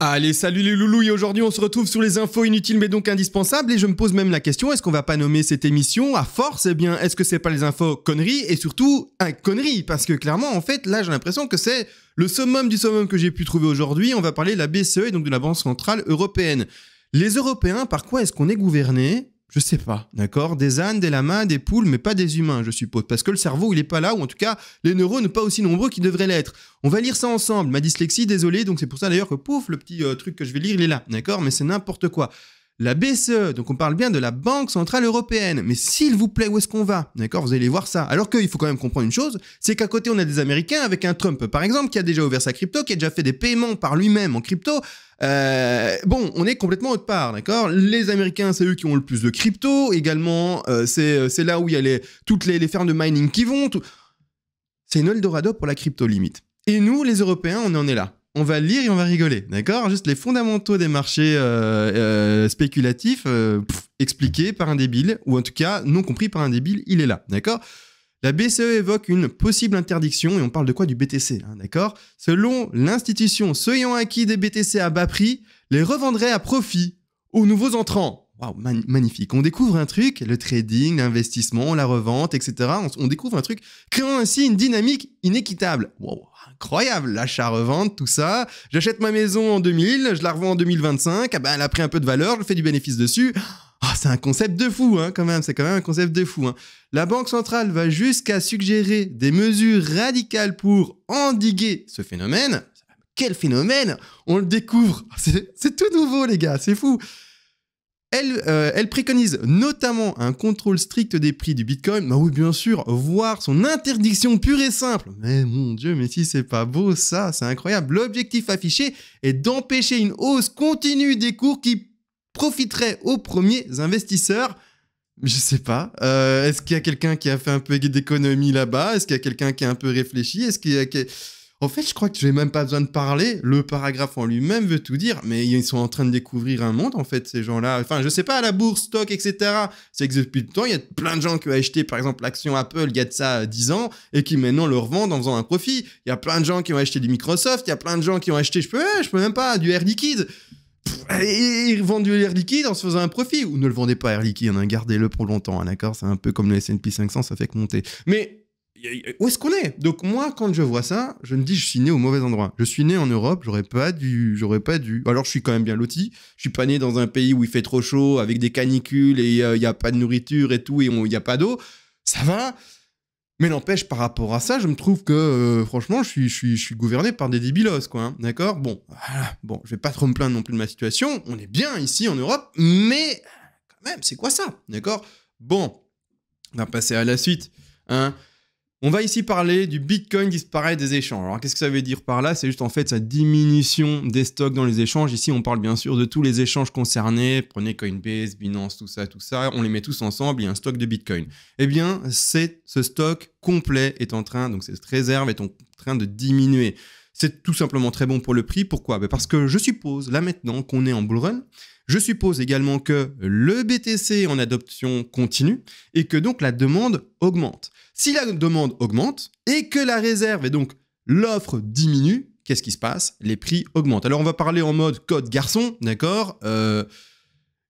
Allez, salut les loulous et aujourd'hui on se retrouve sur les infos inutiles mais donc indispensables et je me pose même la question, est-ce qu'on va pas nommer cette émission à force Eh bien, est-ce que c'est pas les infos conneries et surtout un connerie Parce que clairement, en fait, là j'ai l'impression que c'est le summum du summum que j'ai pu trouver aujourd'hui. On va parler de la BCE et donc de la Banque Centrale Européenne. Les Européens, par quoi est-ce qu'on est gouverné je sais pas, d'accord Des ânes, des lamas, des poules, mais pas des humains, je suppose. Parce que le cerveau, il est pas là, ou en tout cas, les neurones pas aussi nombreux qu'ils devraient l'être. On va lire ça ensemble. Ma dyslexie, désolé, donc c'est pour ça d'ailleurs que pouf, le petit euh, truc que je vais lire, il est là, d'accord Mais c'est n'importe quoi la BCE, donc on parle bien de la Banque Centrale Européenne. Mais s'il vous plaît, où est-ce qu'on va D'accord, vous allez voir ça. Alors qu'il faut quand même comprendre une chose, c'est qu'à côté, on a des Américains avec un Trump, par exemple, qui a déjà ouvert sa crypto, qui a déjà fait des paiements par lui-même en crypto. Euh, bon, on est complètement autre part, d'accord Les Américains, c'est eux qui ont le plus de crypto. Également, euh, euh, c'est là où il y a toutes les, fermes de mining qui vont. C'est une Eldorado pour la crypto limite. Et nous, les Européens, on en est là on va lire et on va rigoler, d'accord Juste les fondamentaux des marchés euh, euh, spéculatifs euh, expliqués par un débile, ou en tout cas non compris par un débile, il est là, d'accord la BCE évoque une possible interdiction, et on parle de quoi Du BTC, hein, d'accord Selon l'institution, ceux ayant acquis des BTC à bas prix les revendraient à profit aux nouveaux entrants. Waouh, magnifique. On découvre un truc, le trading, l'investissement, la revente, etc. On, découvre un truc, créant ainsi une dynamique inéquitable. Wow, incroyable, l'achat-revente, tout ça. J'achète ma maison en 2000, je la revends en 2025, ah ben, elle a pris un peu de valeur, je fais du bénéfice dessus. Ah, c'est un concept de fou, hein, quand même, c'est quand même un concept de fou. Hein. La Banque centrale va jusqu'à suggérer des mesures radicales pour endiguer ce phénomène. Quel phénomène On le découvre, ah, c'est tout nouveau les gars, c'est fou. Euh, elle, préconise notamment un contrôle strict des prix du Bitcoin, bah oui bien sûr, voire son interdiction pure et simple. Mais mon dieu, mais si c'est pas beau ça, c'est incroyable. L'objectif affiché est d'empêcher une hausse continue des cours qui profiterait aux premiers investisseurs. Je sais pas. Euh, est-ce qu'il y a quelqu'un qui a fait un peu d'économie là-bas Est-ce qu'il y a quelqu'un qui a un peu réfléchi Est-ce qu'il y a... En fait, je crois que je j'ai même pas besoin de parler. Le paragraphe en lui-même veut tout dire, mais ils sont en train de découvrir un monde, en fait, ces gens-là. Enfin, je sais pas, la bourse, stock, etc. C'est que depuis le temps, il y a plein de gens qui ont acheté, par exemple, l'action Apple il y a de ça 10 euh, ans et qui maintenant le revendent en faisant un profit. Il y a plein de gens qui ont acheté du Microsoft, il y a plein de gens qui ont acheté, je peux, euh, je peux même pas, du Air Liquide. Et ils vendent du Air Liquide en se faisant un profit. Ou ne le vendez pas Air Liquide, a hein, gardez-le pour longtemps, hein, d'accord C'est un peu comme le S&P 500, ça fait que monter. Mais euh, où est-ce qu'on est Donc moi, quand je vois ça, je me dis, je suis né au mauvais endroit. Je suis né en Europe, j'aurais pas dû, j'aurais pas dû. Alors je suis quand même bien loti. Je suis pas né dans un pays où il fait trop chaud, avec des canicules et euh, il n'y a pas de nourriture et tout et il n'y a pas d'eau. Ça va. Mais n'empêche, par rapport à ça, je me trouve que euh, franchement, je suis, suis, je suis, gouverné par des débilos, quoi. Hein. D'accord. Bon, voilà. bon, je vais pas trop me plaindre non plus de ma situation. On est bien ici en Europe, mais quand même, c'est quoi ça D'accord. Bon, on va passer à la suite. Hein. On va ici parler du Bitcoin disparaît des échanges. Alors qu'est-ce que ça veut dire par là C'est juste en fait sa diminution des stocks dans les échanges. Ici on parle bien sûr de tous les échanges concernés. Prenez Coinbase, Binance, tout ça, tout ça. On les met tous ensemble, il y a un stock de Bitcoin. Eh bien c'est ce stock complet est en train, donc cette réserve est en train de diminuer. C'est tout simplement très bon pour le prix. Pourquoi ben, Parce que je suppose là maintenant qu'on est en bull run. Je suppose également que le BTC en adoption continue et que donc la demande augmente. Si la demande augmente et que la réserve et donc l'offre diminue, qu'est-ce qui se passe Les prix augmentent. Alors on va parler en mode code garçon, d'accord euh,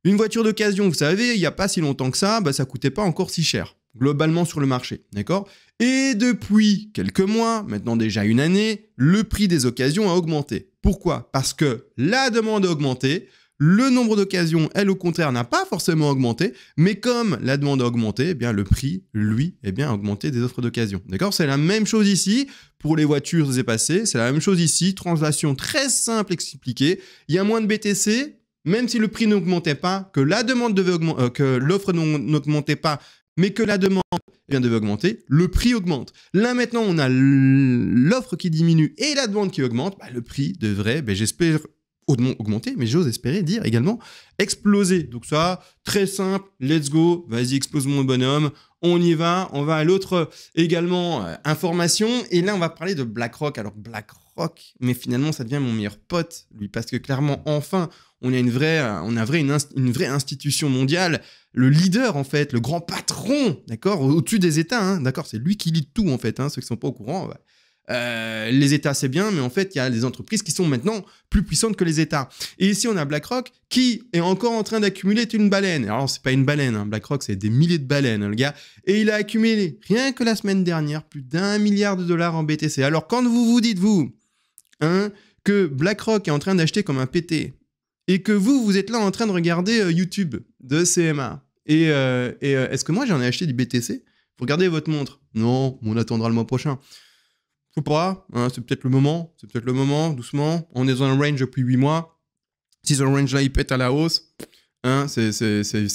Une voiture d'occasion, vous savez, il n'y a pas si longtemps que ça, bah, ça coûtait pas encore si cher, globalement sur le marché, d'accord Et depuis quelques mois, maintenant déjà une année, le prix des occasions a augmenté. Pourquoi Parce que la demande a augmenté, le nombre d'occasions, elle, au contraire, n'a pas forcément augmenté, mais comme la demande a augmenté, eh bien, le prix, lui, eh bien, a augmenté des offres d'occasion. D'accord C'est la même chose ici pour les voitures passées c'est la même chose ici, translation très simple expliquée. Il y a moins de BTC, même si le prix n'augmentait pas, que la demande devait augmenter, euh, que l'offre n'augmentait pas, mais que la demande eh bien, devait augmenter, le prix augmente. Là maintenant, on a l'offre qui diminue et la demande qui augmente, bah, le prix devrait, ben, j'espère augmenter, mais j'ose espérer dire également exploser. Donc ça, très simple, let's go, vas-y, explose mon bonhomme, on y va, on va à l'autre euh, également euh, information, et là on va parler de BlackRock. Alors BlackRock, mais finalement ça devient mon meilleur pote, lui, parce que clairement, enfin, on a une vraie, on a une, vraie institution mondiale, le leader en fait, le grand patron, d'accord, au-dessus des États, hein, d'accord, c'est lui qui lit tout en fait, hein, ceux qui sont pas au courant, bah, euh, les États, c'est bien, mais en fait, il y a des entreprises qui sont maintenant plus puissantes que les États. Et ici, on a BlackRock qui est encore en train d'accumuler une baleine. Alors, c'est pas une baleine, hein. BlackRock, c'est des milliers de baleines, hein, le gars. Et il a accumulé, rien que la semaine dernière, plus d'un milliard de dollars en BTC. Alors, quand vous vous dites, vous, hein, que BlackRock est en train d'acheter comme un PT, et que vous, vous êtes là en train de regarder euh, YouTube de CMA, et, euh, est-ce que moi, j'en ai acheté du BTC Regardez votre montre. Non, on attendra le mois prochain pas, hein, c'est peut-être le moment, c'est peut-être le moment, doucement. On est dans un range depuis 8 mois. Si ce range là il pète à la hausse, hein, c'est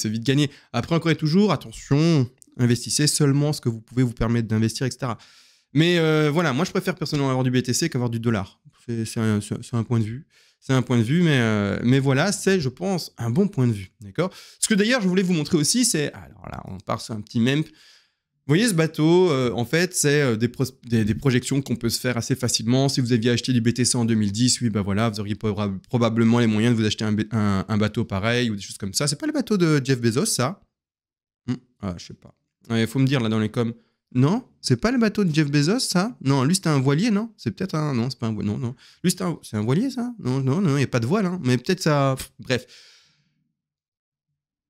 vite gagné. Après, encore et toujours, attention, investissez seulement ce que vous pouvez vous permettre d'investir, etc. Mais euh, voilà, moi je préfère personnellement avoir du BTC qu'avoir du dollar. C'est un, point de vue. C'est un point de vue, mais, euh, mais voilà, c'est, je pense, un bon point de vue. D'accord Ce que d'ailleurs, je voulais vous montrer aussi, c'est. Alors là, on part sur un petit meme. Vous voyez ce bateau, euh, en fait, c'est euh, des, des, projections qu'on peut se faire assez facilement. Si vous aviez acheté du BTC en 2010, oui, ben voilà, vous auriez probablement les moyens de vous acheter un, bateau pareil ou des choses comme ça. C'est pas le bateau de Jeff Bezos, ça hmm, Ah, je sais pas. Il faut me dire là dans les coms. Non, c'est pas le bateau de Jeff Bezos, ça Non, lui c'était un voilier, non C'est peut-être un. Non, c'est pas un voilier. Non, non. Lui c'est un... voilier, ça Non, non, non, il n'y a pas de voile, hein. Mais peut-être ça. bref.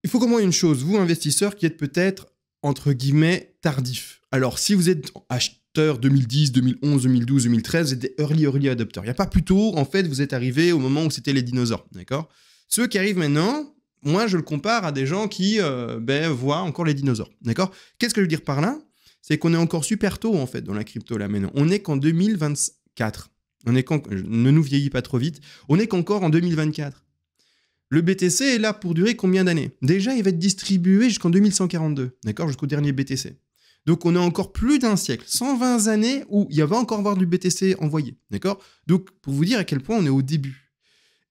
Il faut comprendre une chose, vous investisseurs qui êtes peut-être entre guillemets, tardif. Alors, si vous êtes acheteur 2010, 2011, 2012, 2013, vous êtes des early, early adopteurs. Il n'y a pas plus tôt, en fait, vous êtes arrivé au moment où c'était les dinosaures, d'accord Ceux qui arrivent maintenant, moi, je le compare à des gens qui euh, ben, voient encore les dinosaures, d'accord Qu'est-ce que je veux dire par là C'est qu'on est encore super tôt, en fait, dans la crypto, là, maintenant. On n'est qu'en 2024. On est ne nous vieillit pas trop vite. On n'est qu'encore en 2024. Le BTC est là pour durer combien d'années Déjà, il va être distribué jusqu'en 2142, d'accord Jusqu'au dernier BTC. Donc on a encore plus d'un siècle, 120 années où il va encore avoir du BTC envoyé, d'accord Donc pour vous dire à quel point on est au début.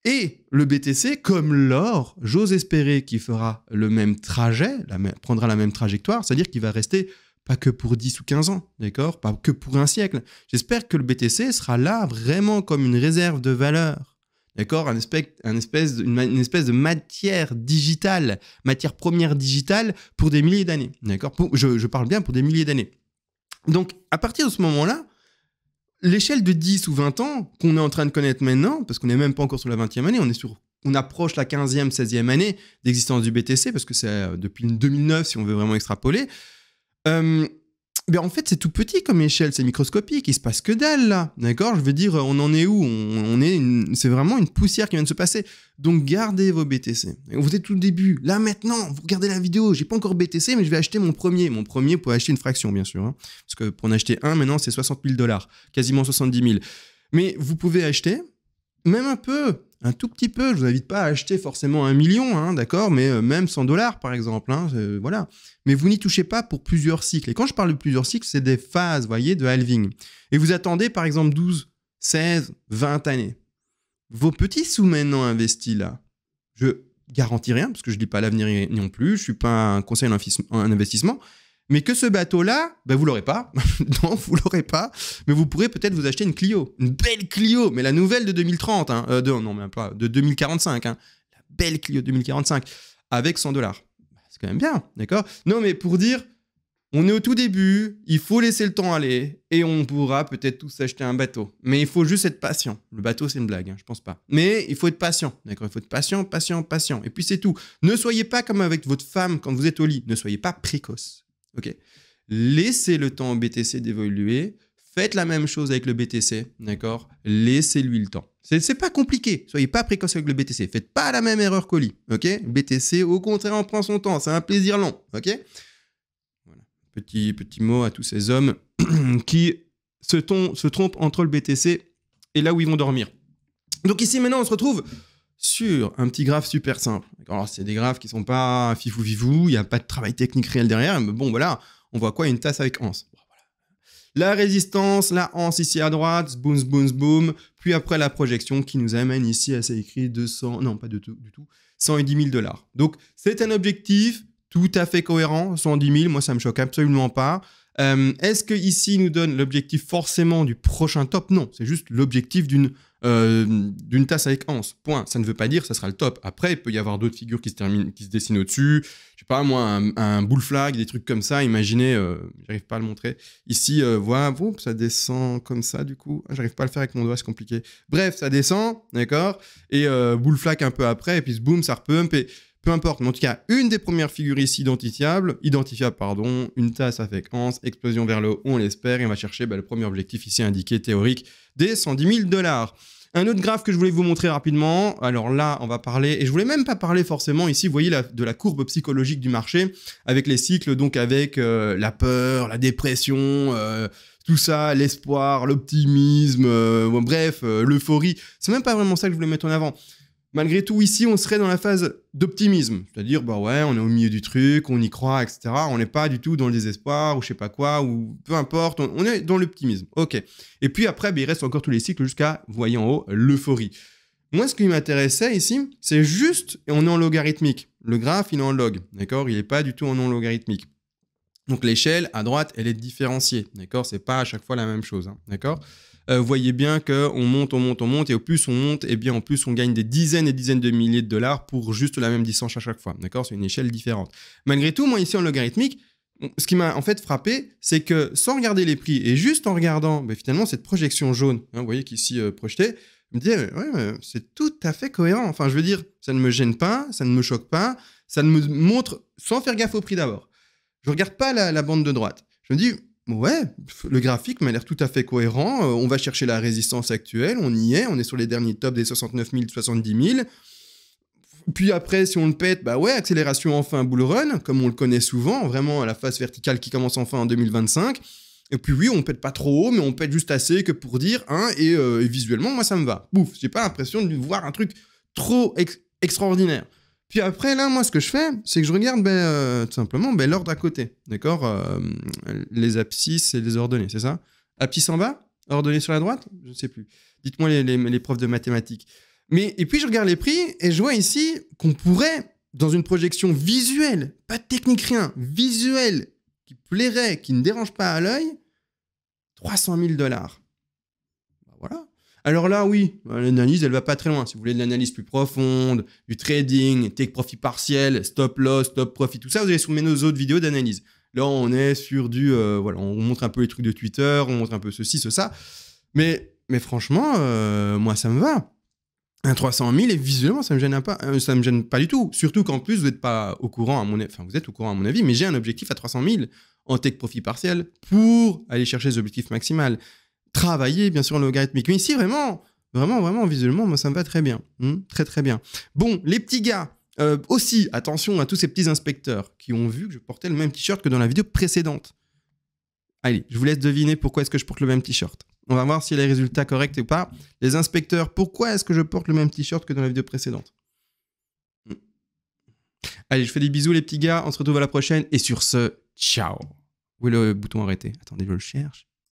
Et le BTC, comme l'or, j'ose espérer qu'il fera le même trajet, la même, prendra la même trajectoire, c'est-à-dire qu'il va rester pas que pour 10 ou 15 ans, d'accord Pas que pour un siècle. J'espère que le BTC sera là vraiment comme une réserve de valeur D'accord un une, espèce de matière digitale, matière première digitale pour des milliers d'années. D'accord je, je parle bien pour des milliers d'années. Donc, à partir de ce moment-là, l'échelle de 10 ou 20 ans qu'on est en train de connaître maintenant, parce qu'on n'est même pas encore sur la 20e année, on est on approche la 15e, 16e année d'existence du BTC, parce que c'est euh, depuis 2009 si on veut vraiment extrapoler, euh, en fait, c'est tout petit comme échelle, c'est microscopique, il se passe que dalle là, d'accord Je veux dire, on en est où on, est, C'est vraiment une poussière qui vient de se passer. Donc gardez vos BTC. Vous êtes tout au début, là maintenant, vous regardez la vidéo, j'ai pas encore BTC, mais je vais acheter mon premier. Mon premier, pour acheter une fraction, bien sûr. Hein. parce que pour en acheter un, maintenant, c'est 60 000 dollars, quasiment 70 000. Mais vous pouvez acheter, même un peu, un tout petit peu. Je vous invite pas à acheter forcément un million, hein, d'accord, mais euh, même 100 dollars par exemple, hein, euh, voilà. Mais vous n'y touchez pas pour plusieurs cycles. Et quand je parle de plusieurs cycles, c'est des phases, voyez, de halving. Et vous attendez par exemple 12, 16, 20 années. Vos petits sous maintenant investis là, je garantis rien parce que je ne dis pas l'avenir non plus, je suis pas un conseil en investissement, mais que ce bateau-là, ben vous l'aurez pas. non, vous l'aurez pas. Mais vous pourrez peut-être vous acheter une Clio, une belle Clio, mais la nouvelle de 2030, hein. euh, de, non, mais pas, de 2045, hein. la belle Clio 2045, avec 100 dollars. Bah, c'est quand même bien, d'accord Non, mais pour dire, on est au tout début, il faut laisser le temps aller, et on pourra peut-être tous acheter un bateau. Mais il faut juste être patient. Le bateau, c'est une blague, Je hein, je pense pas. Mais il faut être patient, d'accord Il faut être patient, patient, patient. Et puis c'est tout. Ne soyez pas comme avec votre femme quand vous êtes au lit, ne soyez pas précoce. OK Laissez le temps au BTC d'évoluer. Faites la même chose avec le BTC, d'accord Laissez-lui le temps. C'est pas compliqué. Soyez pas précoce avec le BTC. Faites pas la même erreur qu'au lit, ok BTC, au contraire, on prend son temps. C'est un plaisir long, ok Petit, petit mot à tous ces hommes qui se, se trompent entre le BTC et là où ils vont dormir. Donc ici, maintenant, on se retrouve sur un petit graphe super simple. Alors, c'est des graphes qui ne sont pas fifou vivou, il n'y a pas de travail technique réel derrière, mais bon, voilà, on voit quoi Une tasse avec anse. La résistance, la anse ici à droite, boum, boum, boum, puis après la projection qui nous amène ici à, c'est écrit 200, non, pas du tout, du tout, 110 000 dollars. Donc, c'est un objectif tout à fait cohérent, 110 000, moi, ça me choque absolument pas. Euh, est-ce que ici il nous donne l'objectif forcément du prochain top Non, c'est juste l'objectif d'une euh, d'une tasse avec anse. Point. Ça ne veut pas dire ça sera le top. Après, il peut y avoir d'autres figures qui se, terminent, qui se dessinent au-dessus. Je sais pas, moi, un, un bull flag, des trucs comme ça. Imaginez, je euh, j'arrive pas à le montrer. Ici, euh, voilà, ça descend comme ça, du coup. Ah, j'arrive pas à le faire avec mon doigt, c'est compliqué. Bref, ça descend, d'accord Et bull flag un peu après, et puis boum, ça repump. Et peu importe, mais en tout cas, une des premières figures ici identifiable, identifiable, pardon, une tasse avec anse, explosion vers le haut, on l'espère, et on va chercher bah, le premier objectif ici indiqué théorique des 110 000 dollars. Un autre graphe que je voulais vous montrer rapidement, alors là on va parler, et je voulais même pas parler forcément ici, vous voyez la, de la courbe psychologique du marché, avec les cycles, donc avec euh, la peur, la dépression, euh, tout ça, l'espoir, l'optimisme, euh, bref, l'euphorie. C'est même pas vraiment ça que je voulais mettre en avant. Malgré tout, ici, on serait dans la phase d'optimisme, c'est-à-dire, bah ouais, on est au milieu du truc, on y croit, etc. On n'est pas du tout dans le désespoir ou je sais pas quoi, ou peu importe, on, est dans l'optimisme. Ok. Et puis après, bah, il reste encore tous les cycles jusqu'à, voyez en haut, l'euphorie. Moi, ce qui m'intéressait ici, c'est juste, on est en logarithmique. Le graphe, il est en log, d'accord Il n'est pas du tout en non logarithmique. Donc l'échelle à droite, elle est différenciée, d'accord C'est pas à chaque fois la même chose, hein, d'accord vous euh, voyez bien qu'on monte, on monte, on monte, et au plus on monte, et eh bien en plus on gagne des dizaines et dizaines de milliers de dollars pour juste la même distance à chaque fois. D'accord C'est une échelle différente. Malgré tout, moi ici en logarithmique, ce qui m'a en fait frappé, c'est que sans regarder les prix et juste en regardant ben finalement cette projection jaune, hein, vous voyez qu'ici euh, projetée, je me disais, c'est tout à fait cohérent. Enfin, je veux dire, ça ne me gêne pas, ça ne me choque pas, ça ne me montre sans faire gaffe au prix d'abord. Je ne regarde pas la, la bande de droite. Je me dis, Ouais, le graphique m'a l'air tout à fait cohérent. Euh, on va chercher la résistance actuelle, on y est, on est sur les derniers tops des 69 000, 70 000. Puis après, si on le pète, bah ouais, accélération enfin bull run, comme on le connaît souvent, vraiment à la phase verticale qui commence enfin en 2025. Et puis oui, on pète pas trop haut, mais on pète juste assez que pour dire, hein, et, euh, visuellement, moi ça me va. Bouf, j'ai pas l'impression de voir un truc trop extraordinaire. Puis après, là, moi, ce que je fais, c'est que je regarde ben, euh, tout simplement ben, l'ordre à côté, d'accord euh, Les abscisses et les ordonnées, c'est ça Abscisse en bas, ordonnée sur la droite Je ne sais plus. Dites-moi les, profs de mathématiques. Mais, et puis, je regarde les prix et je vois ici qu'on pourrait, dans une projection visuelle, pas de technique, rien, visuelle, qui plairait, qui ne dérange pas à l'œil, 300 000 dollars. Bah, voilà, alors là, oui, l'analyse, elle va pas très loin. Si vous voulez de l'analyse plus profonde, du trading, take profit partiel, stop loss, stop profit, tout ça, vous allez sur nos autres vidéos d'analyse. Là, on est sur du, euh, voilà, on montre un peu les trucs de Twitter, on montre un peu ceci, ceci, ça. Mais, mais franchement, euh, moi, ça me va. Un 300 000 et visuellement, ça me gêne pas, euh, ça me gêne pas du tout. Surtout qu'en plus, vous n'êtes pas au courant à mon, enfin, vous êtes au courant à mon avis, mais j'ai un objectif à 300 000 en tech profit partiel pour aller chercher les objectifs maximales travailler, bien sûr, en logarithmique. Mais ici, vraiment, vraiment, vraiment, visuellement, moi, ça me va très bien. Hmm, très, très bien. Bon, les petits gars, euh, aussi, attention à tous ces petits inspecteurs qui ont vu que je portais le même t-shirt que dans la vidéo précédente. Allez, je vous laisse deviner pourquoi est-ce que je porte le même t-shirt. On va voir si les résultats corrects ou pas. Les inspecteurs, pourquoi est-ce que je porte le même t-shirt que dans la vidéo précédente hmm. Allez, je fais des bisous les petits gars, on se retrouve à la prochaine et sur ce, ciao. Où est le bouton arrêter Attendez, je le cherche.